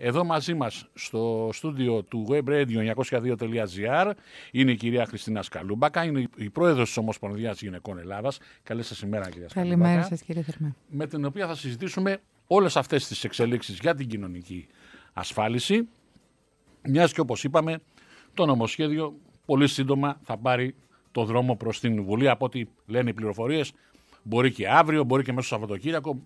Εδώ μαζί μας στο στούντιο του webradio902.gr είναι η κυρία Χριστίνα Σκαλούμπακα, είναι η πρόεδρος της Ομοσπονδίας Γυναικών Ελλάδας. Καλή σας ημέρα κυρία Σκαλούμπακα. Καλημέρα σας κύριε Θερμέ. Με την οποία θα συζητήσουμε όλες αυτές τις εξελίξεις για την κοινωνική ασφάλιση. Μιας και όπως είπαμε το νομοσχέδιο πολύ σύντομα θα πάρει το δρόμο προς την Βουλή από ό,τι λένε οι πληροφορίες. Μπορεί και αύριο, μπορεί και μέσα στο Σαββατοκύριακο,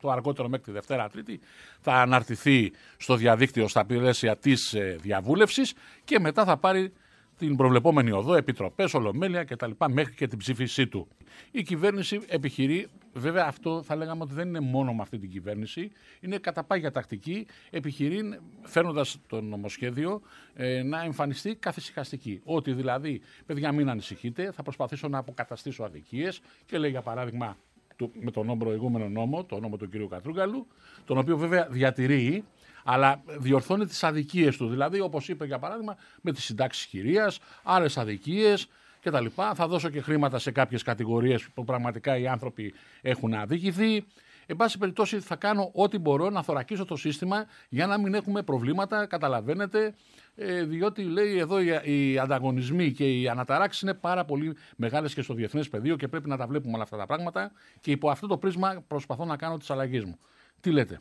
το αργότερο μέχρι τη Δευτέρα Τρίτη θα αναρτηθεί στο διαδίκτυο στα πλαίσια της ε, διαβούλευσης και μετά θα πάρει την προβλεπόμενη οδό, επιτροπές, ολομέλεια κτλ. μέχρι και την ψήφισή του. Η κυβέρνηση επιχειρεί, βέβαια αυτό θα λέγαμε ότι δεν είναι μόνο με αυτή την κυβέρνηση, είναι κατά πάγια τακτική, επιχειρεί φέρνοντας το νομοσχέδιο ε, να εμφανιστεί καθησυχαστική. Ότι δηλαδή, παιδιά, μην ανησυχείτε, θα προσπαθήσω να αποκαταστήσω αδικίες και λέει για παράδειγμα του, με τον προηγούμενο νόμο, τον νόμο του κ. Κατρούγκαλου, τον οποίο βέβαια διατηρεί, αλλά διορθώνει τις αδικίες του. Δηλαδή, όπως είπε για παράδειγμα, με τις συντάξεις κυρία, άλλες αδικίες κτλ. Θα δώσω και χρήματα σε κάποιες κατηγορίες που πραγματικά οι άνθρωποι έχουν αδικηθεί. Εν πάση περιπτώσει, θα κάνω ό,τι μπορώ να θωρακίσω το σύστημα για να μην έχουμε προβλήματα. Καταλαβαίνετε, ε, διότι λέει εδώ οι, οι ανταγωνισμοί και οι αναταράξεις είναι πάρα πολύ μεγάλες και στο διεθνές πεδίο και πρέπει να τα βλέπουμε όλα αυτά τα πράγματα. Και υπό αυτό το πρίσμα προσπαθώ να κάνω τις αλλαγές μου. Τι λέτε.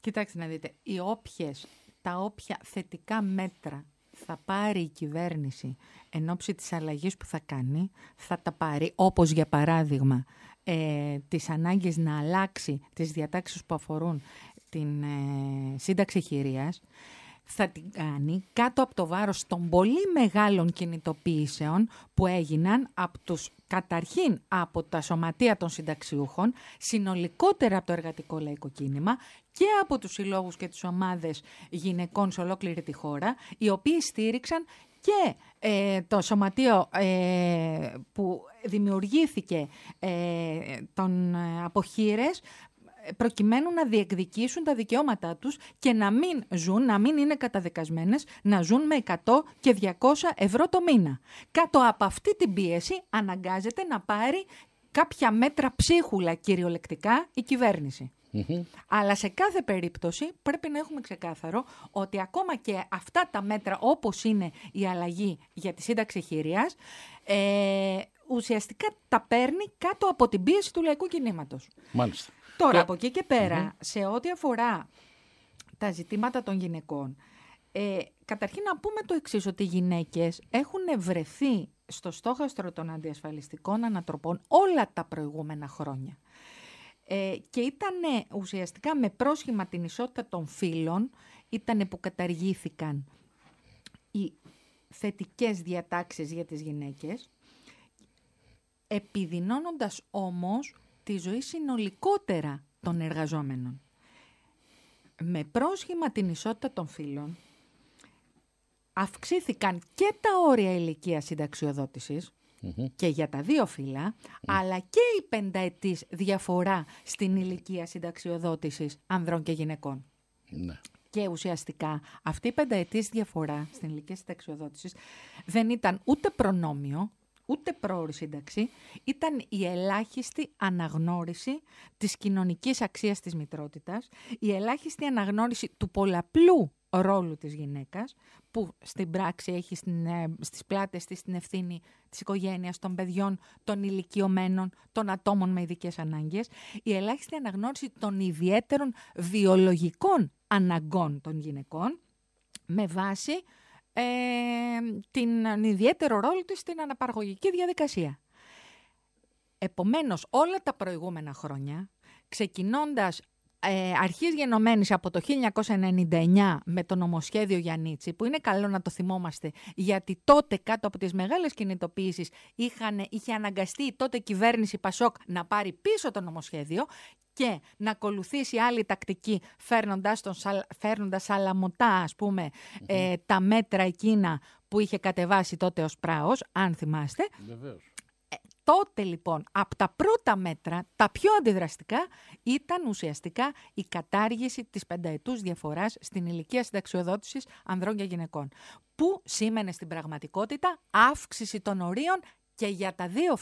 Κοιτάξτε να δείτε, οι όποιες, τα όποια θετικά μέτρα θα πάρει η κυβέρνηση εν ώψη της αλλαγής που θα κάνει, θα τα πάρει όπως για παράδειγμα ε, τις να αλλάξει τις διατάξεις που αφορούν την ε, σύνταξη χειρίας, θα την κάνει κάτω από το βάρος των πολύ μεγάλων κινητοποιήσεων που έγιναν από τους καταρχήν από τα σωματεία των συνταξιούχων, συνολικότερα από το εργατικό λαϊκό κίνημα και από τους συλλόγους και τις ομάδες γυναικών σε ολόκληρη τη χώρα, οι οποίοι στήριξαν και ε, το σωματείο ε, που δημιουργήθηκε ε, των αποχήρες προκειμένου να διεκδικήσουν τα δικαιώματά τους και να μην ζουν, να μην είναι καταδικασμένες, να ζουν με 100 και 200 ευρώ το μήνα. Κάτω από αυτή την πίεση αναγκάζεται να πάρει κάποια μέτρα ψίχουλα κυριολεκτικά η κυβέρνηση. Αλλά σε κάθε περίπτωση πρέπει να έχουμε ξεκάθαρο ότι ακόμα και αυτά τα μέτρα όπως είναι η αλλαγή για τη σύνταξη χειρίας ε, ουσιαστικά τα παίρνει κάτω από την πίεση του λαϊκού κινήματος. Μάλιστα. Τώρα από εκεί και περα σε ό,τι αφορά τα ζητήματα των γυναικών ε, καταρχήν να πούμε το εξής ότι οι γυναίκες έχουν βρεθεί στο στόχαστρο των αντιασφαλιστικών ανατροπών όλα τα προηγούμενα χρόνια. Ε, και ήταν ουσιαστικά με πρόσχημα την ισότητα των φύλων, ήταν που καταργήθηκαν οι θετικές διατάξεις για τις γυναίκες, επιδεινώνοντας όμως τη ζωή συνολικότερα των εργαζόμενων. Με πρόσχημα την ισότητα των φύλων, αυξήθηκαν και τα όρια ηλικίας συνταξιοδότησης, και για τα δύο φύλλα, αλλά και η πενταετής διαφορά στην ηλικία συνταξιοδότησης ανδρών και γυναικών. Ναι. Και ουσιαστικά αυτή η πενταετής διαφορά στην ηλικία συνταξιοδότησης δεν ήταν ούτε προνόμιο, ούτε πρόορη σύνταξη, ήταν η ελάχιστη αναγνώριση της κοινωνικής αξίας της μητρότητας, η ελάχιστη αναγνώριση του πολλαπλού ρόλου της γυναίκας, που στην πράξη έχει στην, ε, στις πλάτες της την ευθύνη της οικογένειας, των παιδιών, των ηλικιωμένων, των ατόμων με ειδικές ανάγκες, η ελάχιστη αναγνώριση των ιδιαίτερων βιολογικών αναγκών των γυναικών, με βάση ε, την ε, ιδιαίτερο ρόλο της στην αναπαραγωγική διαδικασία. Επομένως, όλα τα προηγούμενα χρόνια, ξεκινώντας ε, αρχής γενομένης από το 1999 με το νομοσχέδιο Γιαννίτσι, που είναι καλό να το θυμόμαστε, γιατί τότε κάτω από τις μεγάλες κινητοποίησεις είχαν, είχε αναγκαστεί η τότε κυβέρνηση Πασόκ να πάρει πίσω το νομοσχέδιο και να ακολουθήσει άλλη τακτική φέρνοντας, τον, φέρνοντας σαλαμωτά ας πουμε ε, τα μέτρα εκείνα που είχε κατεβάσει τότε ο Σπράος, αν θυμάστε. Βεβαίως. Ε, τότε λοιπόν, από τα πρώτα μέτρα, τα πιο αντιδραστικά ήταν ουσιαστικά η κατάργηση της πενταετούς διαφοράς στην ηλικία συνταξιοδότησης ανδρών και γυναικών, που σήμαινε στην πραγματικότητα αύξηση των ορίων και για τα δύο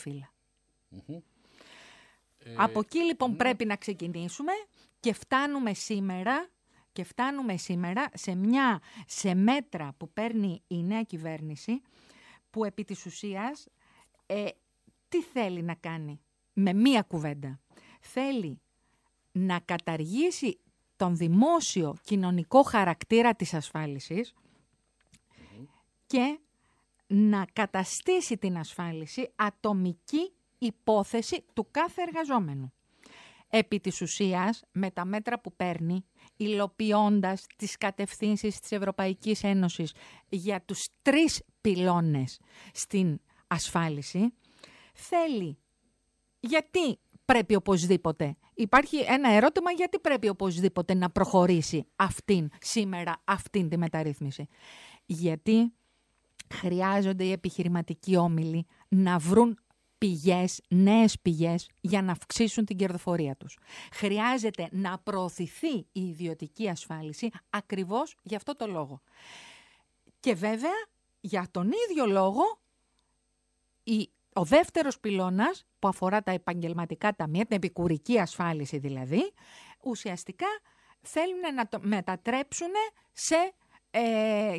ε, Από εκεί λοιπόν, ναι. πρέπει να ξεκινήσουμε και φτάνουμε σήμερα και φτάνουμε σήμερα σε μια σε μέτρα που παίρνει η νέα κυβέρνηση που επί της ουσίας ε, τι θέλει να κάνει με μία κουβέντα. Θέλει να καταργήσει τον δημόσιο κοινωνικό χαρακτήρα της ασφάλισης και να καταστήσει την ασφάλιση ατομική υπόθεση του κάθε εργαζόμενου. Επί της ουσίας, με τα μέτρα που παίρνει, υλοποιώντας τις κατευθύνσεις της Ευρωπαϊκής Ένωσης για τους τρεις πυλώνες στην ασφάλιση, θέλει. Γιατί πρέπει οπωσδήποτε. Υπάρχει ένα ερώτημα γιατί πρέπει οπωσδήποτε να προχωρήσει αυτήν σήμερα, αυτήν τη μεταρρύθμιση. Γιατί χρειάζονται οι επιχειρηματικοί όμιλοι να βρουν πηγές, νέες πηγές για να αυξήσουν την κερδοφορία τους. Χρειάζεται να προωθηθεί η ιδιωτική ασφάλιση ακριβώς για αυτό το λόγο. Και βέβαια, για τον ίδιο λόγο, η ο δεύτερος πυλώνας που αφορά τα επαγγελματικά ταμεία, την επικουρική ασφάλιση δηλαδή, ουσιαστικά θέλουν να το μετατρέψουν σε, ε,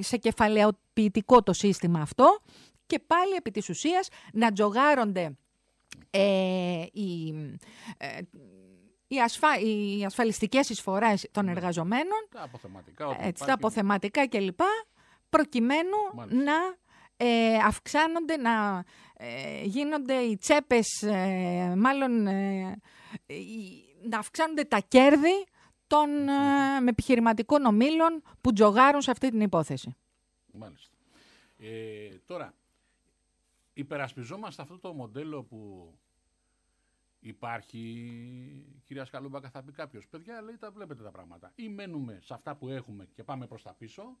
σε κεφαλαιοποιητικό το σύστημα αυτό και πάλι επί της ουσίας να τζογάρονται ε, οι, ε, οι, ασφαλιστικές εισφορές των ναι. εργαζομένων, τα αποθεματικά, έτσι, τα αποθεματικά κλπ, προκειμένου να ε, αυξάνονται να ε, γίνονται οι τσέπες, ε, μάλλον ε, να αυξάνονται τα κέρδη των με επιχειρηματικών ομίλων που τζογάρουν σε αυτή την υπόθεση. Μάλιστα. τώρα, υπερασπιζόμαστε αυτό το μοντέλο που Υπάρχει, κυρία Σκαλούμπακα, θα πει κάποιος. Παιδιά, λέει, τα βλέπετε τα πράγματα. Ή μένουμε σε αυτά που έχουμε και πάμε προς τα πίσω,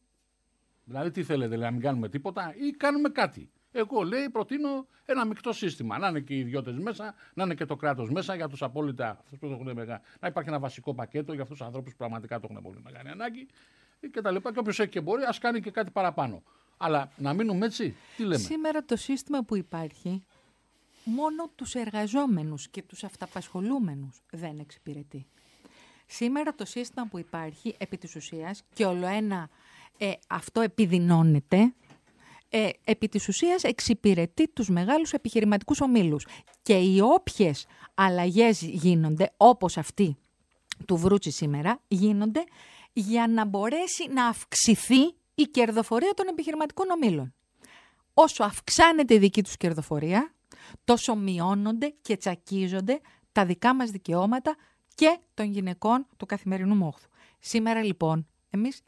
Δηλαδή, τι θέλετε, δηλαδή, να μην κάνουμε τίποτα ή κάνουμε κάτι. Εγώ λέει προτείνω ένα μεικτό σύστημα. Να είναι και οι ιδιώτες μέσα, να είναι και το κράτος μέσα για τους απόλυτα αυτούς που έχουν μεγάλη. Να υπάρχει ένα βασικό πακέτο για αυτούς τους ανθρώπους που πραγματικά το έχουν πολύ μεγάλη ανάγκη και τα λοιπά. Και όποιος έχει και μπορεί, ας κάνει και κάτι παραπάνω. Αλλά να μείνουμε έτσι, τι λέμε. Σήμερα το σύστημα που υπάρχει μόνο τους εργαζόμενους και τους αυταπασχολούμενους δεν εξυπηρετεί. Σήμερα το σύστημα που υπάρχει επί της ουσίας και όλο ένα ε, αυτό επιδεινώνεται ε, επί της ουσίας εξυπηρετεί τους μεγάλους επιχειρηματικούς ομίλους. Και οι όποιες αλλαγές γίνονται, όπως αυτή του Βρούτσι σήμερα, γίνονται για να μπορέσει να αυξηθεί η κερδοφορία των επιχειρηματικών ομίλων. Όσο αυξάνεται η δική τους κερδοφορία, τόσο μειώνονται και τσακίζονται τα δικά μας δικαιώματα και των γυναικών του καθημερινού μόχθου. Σήμερα λοιπόν εμείς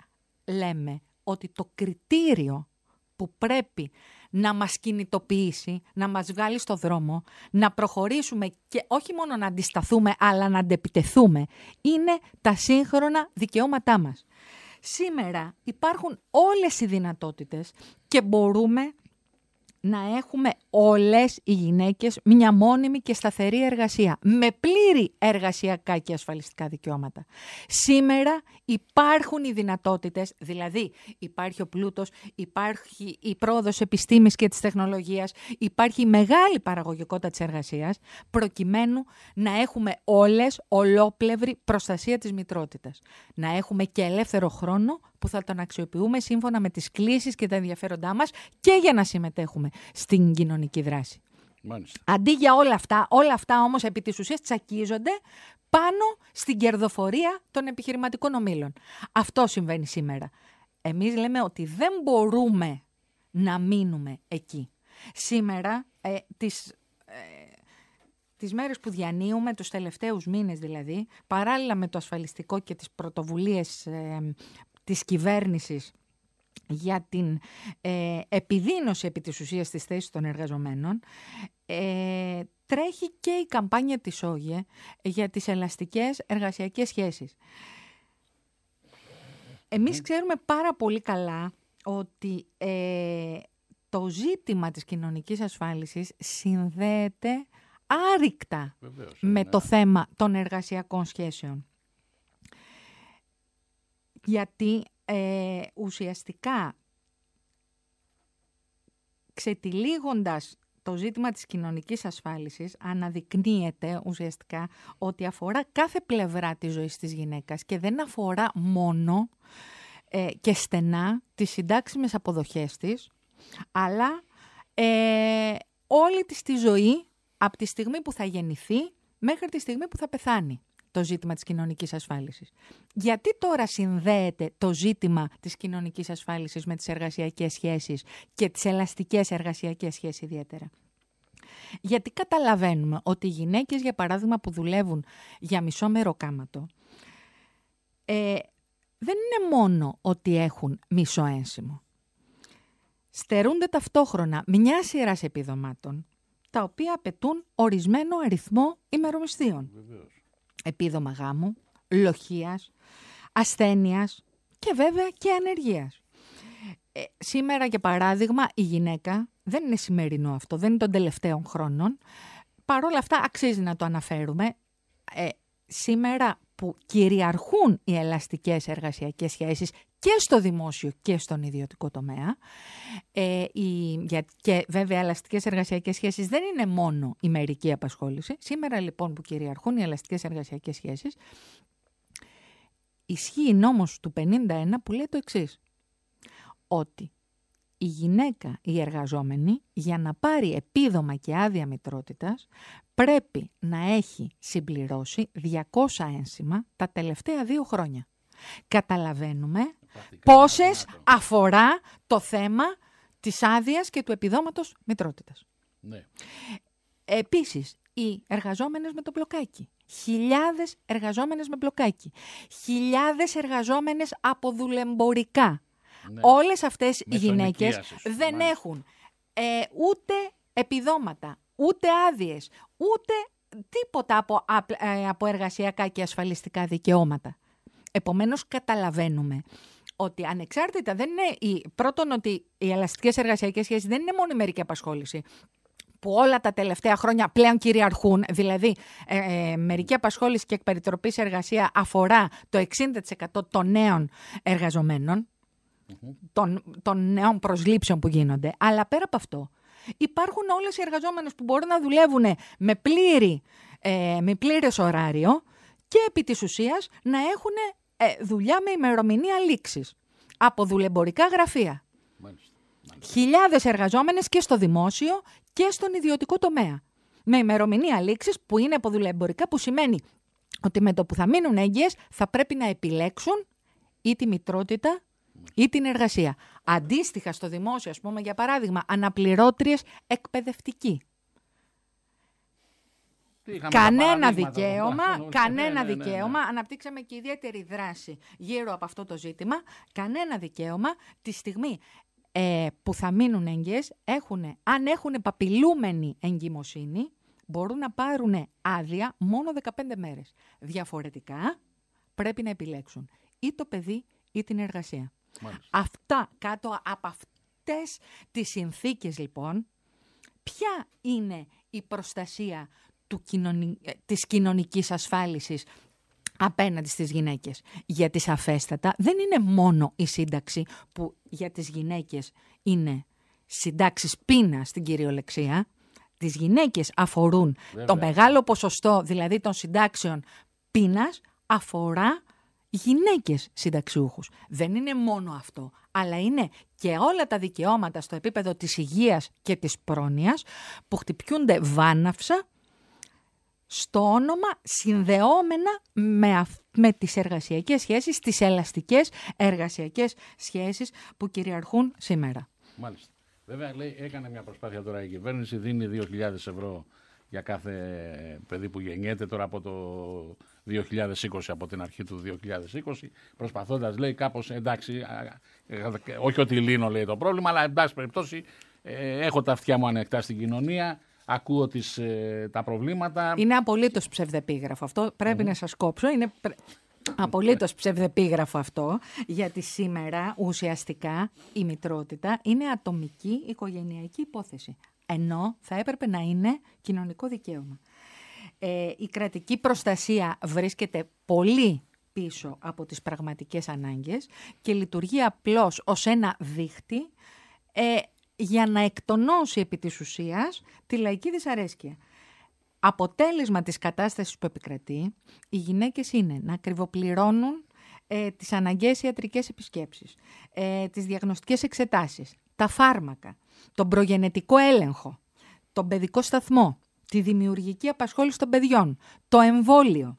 λέμε ότι το κριτήριο που πρέπει να μας κινητοποιήσει, να μας βγάλει στο δρόμο, να προχωρήσουμε και όχι μόνο να αντισταθούμε αλλά να αντεπιτεθούμε, είναι τα σύγχρονα δικαιώματά μας. Σήμερα υπάρχουν όλες οι δυνατότητες και μπορούμε να έχουμε όλες οι γυναίκες μια μόνιμη και σταθερή εργασία με πλήρη εργασιακά και ασφαλιστικά δικαιώματα. Σήμερα υπάρχουν οι δυνατότητες, δηλαδή υπάρχει ο πλούτος, υπάρχει η πρόοδος επιστήμης και της τεχνολογίας, υπάρχει η μεγάλη παραγωγικότητα της εργασίας, προκειμένου να έχουμε όλες ολόπλευρη προστασία της μητρότητας. Να έχουμε και ελεύθερο χρόνο που θα τον αξιοποιούμε σύμφωνα με τις κλήσεις και τα ενδιαφέροντά μας και για να συμμετέχουμε στην κοινωνική δράση. Αντί για όλα αυτά, όλα αυτά όμως επί της ουσίας τσακίζονται πάνω στην κερδοφορία των επιχειρηματικών ομίλων. Αυτό συμβαίνει σήμερα. Εμείς λέμε ότι δεν μπορούμε να μείνουμε εκεί. Σήμερα, ε, τις, ε, μέρες που διανύουμε, τους τελευταίους μήνες δηλαδή, παράλληλα με το ασφαλιστικό και τις πρωτοβουλίες ε, της κυβέρνησης για την ε, επιδίνωση επί της ουσίας της θέσης των εργαζομένων, ε, τρέχει και η καμπάνια της όγε για τις ελαστικές εργασιακές σχέσεις. Εμείς ναι. ξέρουμε πάρα πολύ καλά ότι ε, το ζήτημα της κοινωνικής ασφάλισης συνδέεται άρρηκτα με ε, το ναι. θέμα των εργασιακών σχέσεων γιατί ε, ουσιαστικά ξετυλίγοντας το ζήτημα της κοινωνικής ασφάλισης αναδεικνύεται ουσιαστικά ότι αφορά κάθε πλευρά της ζωής της γυναίκας και δεν αφορά μόνο ε, και στενά τις συντάξιμες αποδοχές της, αλλά ε, όλη της τη ζωή από τη στιγμή που θα γεννηθεί μέχρι τη στιγμή που θα πεθάνει το ζήτημα της κοινωνικής ασφάλισης. Γιατί τώρα συνδέεται το ζήτημα της κοινωνικής ασφάλισης με τις εργασιακές σχέσεις και τις ελαστικές εργασιακές σχέσεις ιδιαίτερα. Γιατί καταλαβαίνουμε ότι οι γυναίκες, για παράδειγμα, που δουλεύουν για μισό μεροκάματο, ε, δεν είναι μόνο ότι έχουν μισό ένσημο. Στερούνται ταυτόχρονα μια σειράς επιδομάτων, τα οποία απαιτούν ορισμένο αριθμό ημερομισθείων. Βεβαίως επίδομα γάμου, λοχίας, ασθένειας και βέβαια και ανεργίας. Ε, σήμερα για παράδειγμα η γυναίκα, δεν είναι σημερινό αυτό, δεν είναι των τελευταίων χρόνων, παρόλα αυτά αξίζει να το αναφέρουμε, ε, σήμερα που κυριαρχούν οι ελαστικές εργασιακές σχέσεις και στο δημόσιο και στον ιδιωτικό τομέα. Ε, η, για, και βέβαια, οι ελαστικές εργασιακές σχέσεις δεν είναι μόνο η μερική απασχόληση. Σήμερα λοιπόν που κυριαρχούν οι ελαστικές εργασιακές σχέσεις, ισχύει νόμος του 51 που λέει το εξής: ότι η γυναίκα, η εργαζόμενη, για να πάρει επίδομα και άδεια μητρότητας, πρέπει να έχει συμπληρώσει 200 ένσημα τα τελευταία δύο χρόνια. Καταλαβαίνουμε πόσε πόσες αφορά το θέμα της άδειας και του επιδόματος μητρότητας. Ναι. Επίσης, οι εργαζόμενες με το μπλοκάκι. Χιλιάδες εργαζόμενες με μπλοκάκι. Χιλιάδες εργαζόμενες από δουλεμπορικά. Ναι. Όλες αυτές οι γυναίκες δεν έχουν ε, ούτε επιδόματα, ούτε άδειες, ούτε τίποτα ε, από, εργασιακά και ασφαλιστικά δικαιώματα. Επομένως καταλαβαίνουμε ότι ανεξάρτητα δεν είναι. Η, πρώτον, ότι οι ελαστικές εργασιακές σχέσεις δεν είναι μόνο η μερική απασχόληση που όλα τα τελευταία χρόνια πλέον κυριαρχούν, δηλαδή ε, ε μερική απασχόληση και εκπεριτροπής εργασία αφορά το 60% των νέων των, των νέων προσλήψεων που γίνονται. Αλλά πέρα από αυτό, υπάρχουν όλες οι εργαζόμενες που μπορούν να δουλεύουν με, πλήρη, ε, με πλήρες ωράριο και επί της ουσίας να έχουν ε, δουλειά με ημερομηνία λήξης. από δουλεμπορικά γραφεία. Χιλιάδε Χιλιάδες εργαζόμενες και στο δημόσιο και στον ιδιωτικό τομέα. Με ημερομηνία λήξης που είναι από δουλεμπορικά που σημαίνει ότι με το που θα μείνουν έγκυες θα πρέπει να επιλέξουν ή τη μητρότητα ή την εργασία. Αντίστοιχα στο δημόσιο, ας πούμε, για παράδειγμα, αναπληρώτριες εκπαιδευτικοί. κανένα δικαίωμα, κανένα ναι, ναι, ναι, δικαίωμα, αναπτύξαμε και ιδιαίτερη δράση γύρω από αυτό το ζήτημα, κανένα δικαίωμα τη στιγμή ε, που θα μείνουν έγκυες, έχουν, αν έχουν παπιλούμενη εγκυμοσύνη, μπορούν να πάρουν άδεια μόνο 15 μέρες. Διαφορετικά πρέπει να επιλέξουν ή το παιδί ή την εργασία. Αυτά, κάτω από αυτές τις συνθήκες λοιπόν, ποια είναι η προστασία του κοινωνι... Ε, της κοινωνικής ασφάλισης απέναντι στις γυναίκες. τις αφέστατα, δεν είναι μόνο η σύνταξη που για τις γυναίκες είναι συντάξεις πείνα στην κυριολεξία. Τις γυναίκες αφορούν το μεγάλο ποσοστό δηλαδή των συντάξεων πείνας αφορά γυναίκες συνταξιούχους. Δεν είναι μόνο αυτό, αλλά είναι και όλα τα δικαιώματα στο επίπεδο της υγείας και της πρόνοιας που χτυπιούνται βάναυσα στο όνομα συνδεόμενα με, αυ... με τις εργασιακές σχέσεις, τις ελαστικές εργασιακές σχέσεις που κυριαρχούν σήμερα. Μάλιστα. Βέβαια, λέει, έκανε μια προσπάθεια τώρα η κυβέρνηση, δίνει 2.000 ευρώ για κάθε παιδί που γεννιέται τώρα από το 2020 από την αρχή του 2020, προσπαθώντας λέει κάπως εντάξει, όχι ότι λύνω λέει το πρόβλημα, αλλά εντάξει περιπτώσει ε, έχω τα αυτιά μου ανεκτά στην κοινωνία, ακούω τις, ε, τα προβλήματα. Είναι απολύτως ψευδεπίγραφο αυτό, να σας κόψω, είναι Απολύτως ψευδεπίγραφο αυτό, γιατί σήμερα ουσιαστικά η μητρότητα είναι ατομική οικογενειακή υπόθεση. Ενώ θα έπρεπε να είναι κοινωνικό δικαίωμα. Ε, η κρατική προστασία βρίσκεται πολύ πίσω από τις πραγματικές ανάγκες και λειτουργεί απλώς ως ένα δίχτυ ε, για να εκτονώσει επί της ουσίας τη λαϊκή δυσαρέσκεια. Αποτέλεσμα της κατάστασης που επικρατεί, οι γυναίκες είναι να ακριβοπληρώνουν ε, τις αναγκαίες ιατρικές επισκέψεις, ε, τις διαγνωστικές εξετάσεις, τα φάρμακα, τον προγενετικό έλεγχο, τον παιδικό σταθμό, τη δημιουργική απασχόληση των παιδιών, το εμβόλιο,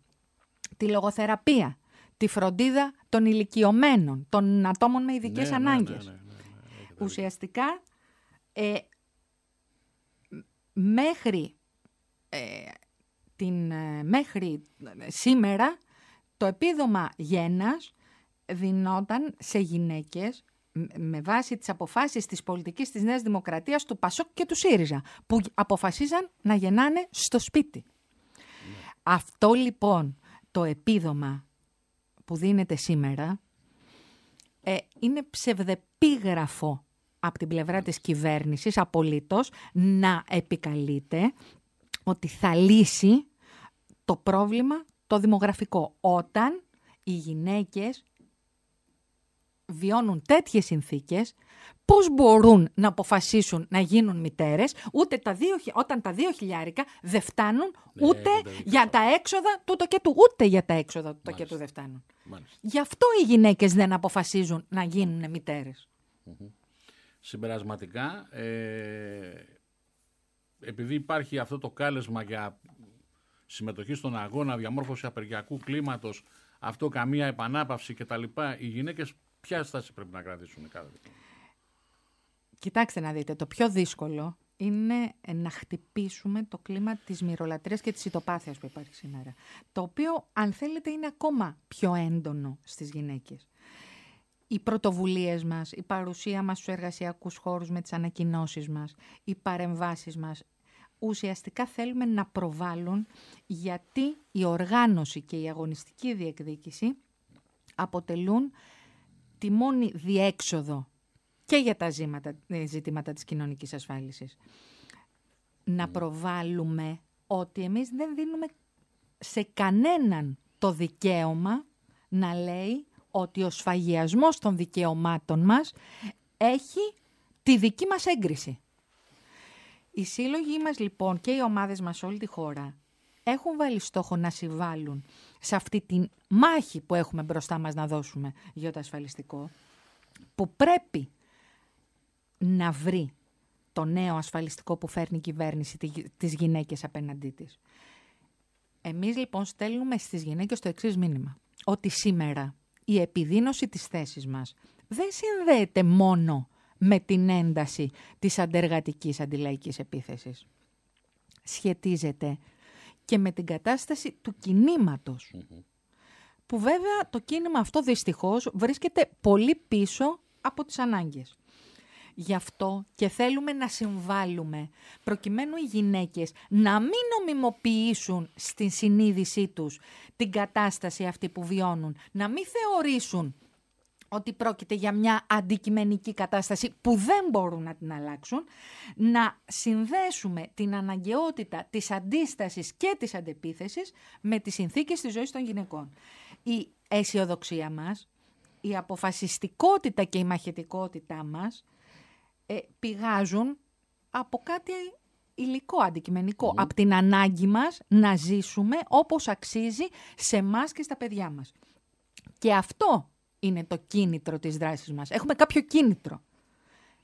τη λογοθεραπεία, τη φροντίδα των ηλικιωμένων, των ατόμων με ειδικές ναι, ανάγκες. Ουσιαστικά, μέχρι, την, μέχρι σήμερα το επίδομα γένας δινόταν σε γυναίκες με βάση τις αποφάσεις της πολιτικής της Νέας Δημοκρατίας, του Πασόκ και του ΣΥΡΙΖΑ, που αποφασίζαν να γεννάνε στο σπίτι. Ναι. Αυτό λοιπόν το επίδομα που δίνεται σήμερα ε, είναι ψευδεπίγραφο από την πλευρά της κυβέρνησης απολύτως να επικαλείται ότι θα λύσει το πρόβλημα το δημογραφικό όταν οι γυναίκες βιώνουν τέτοιες συνθήκες, πώς μπορούν να αποφασίσουν να γίνουν μητέρες ούτε τα δύο, όταν τα δύο χιλιάρικα δεν φτάνουν ναι, ούτε για τα έξοδα το και ούτε για τα έξοδα του τοκέτου του δεν φτάνουν. Γι' αυτό οι γυναίκες δεν αποφασίζουν να γίνουν Συμπερασματικά, ε, επειδή υπάρχει αυτό το κάλεσμα για συμμετοχή στον αγώνα, διαμόρφωση απεργιακού κλίματος, αυτό καμία επανάπαυση κτλ. Οι γυναίκες Ποια στάση πρέπει να κρατήσουν κάθε Κοιτάξτε να δείτε, το πιο δύσκολο είναι να χτυπήσουμε το κλίμα της μυρολατρίας και της ητοπάθειας που υπάρχει σήμερα. Το οποίο, αν θέλετε, είναι ακόμα πιο έντονο στις γυναίκες. Οι πρωτοβουλίες μας, η παρουσία μας στους εργασιακούς χώρους με τις ανακοινώσεις μας, οι παρεμβάσεις μας, ουσιαστικά θέλουμε να προβάλλουν γιατί η οργάνωση και η αγωνιστική διεκδίκηση αποτελούν τη μόνη διέξοδο και για τα ζήματα, ε, ζητήματα της κοινωνικής ασφάλισης. Να ναι. προβάλλουμε ότι εμείς δεν δίνουμε σε κανέναν το δικαίωμα να λέει ότι ο σφαγιασμός των δικαιωμάτων μας έχει τη δική μας έγκριση. Οι σύλλογοι μας λοιπόν και οι ομάδες μας σε όλη τη χώρα έχουν βάλει στόχο να συμβάλλουν σε αυτή τη μάχη που έχουμε μπροστά μας να δώσουμε για το ασφαλιστικό, που πρέπει να βρει το νέο ασφαλιστικό που φέρνει η κυβέρνηση τις γυναίκες απέναντί της. Εμείς λοιπόν στέλνουμε στις γυναίκες το εξής μήνυμα, ότι σήμερα η επιδείνωση της θέσης μας δεν συνδέεται μόνο με την ένταση της αντεργατικής αντιλαϊκής επίθεσης. Σχετίζεται και με την κατάσταση του κινηματος Που βέβαια το κίνημα αυτό δυστυχώς βρίσκεται πολύ πίσω από τις ανάγκες. Γι' αυτό και θέλουμε να συμβάλλουμε προκειμένου οι γυναίκες να μην νομιμοποιήσουν στην συνείδησή τους την κατάσταση αυτή που βιώνουν. Να μην θεωρήσουν ότι πρόκειται για μια αντικειμενική κατάσταση που δεν μπορούν να την αλλάξουν, να συνδέσουμε την αναγκαιότητα της αντίστασης και της αντεπίθεσης με τις συνθήκες της ζωής των γυναικών. Η αισιοδοξία μας, η αποφασιστικότητα και η μαχητικότητά μας ε, πηγάζουν από κάτι υλικό, αντικειμενικό, από την ανάγκη μας να ζήσουμε όπως αξίζει σε μας και στα παιδιά μας. Και αυτό είναι το κίνητρο της δράσης μας. Έχουμε κάποιο κίνητρο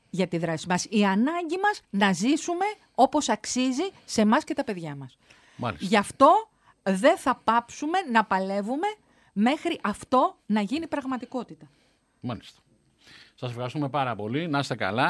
για τη δράση μας. Η ανάγκη μας να ζήσουμε όπως αξίζει σε μας και τα παιδιά μας. Μάλιστα. Γι' αυτό δεν θα πάψουμε να παλεύουμε μέχρι αυτό να γίνει πραγματικότητα. Μάλιστα. Σας ευχαριστούμε πάρα πολύ. Να είστε καλά.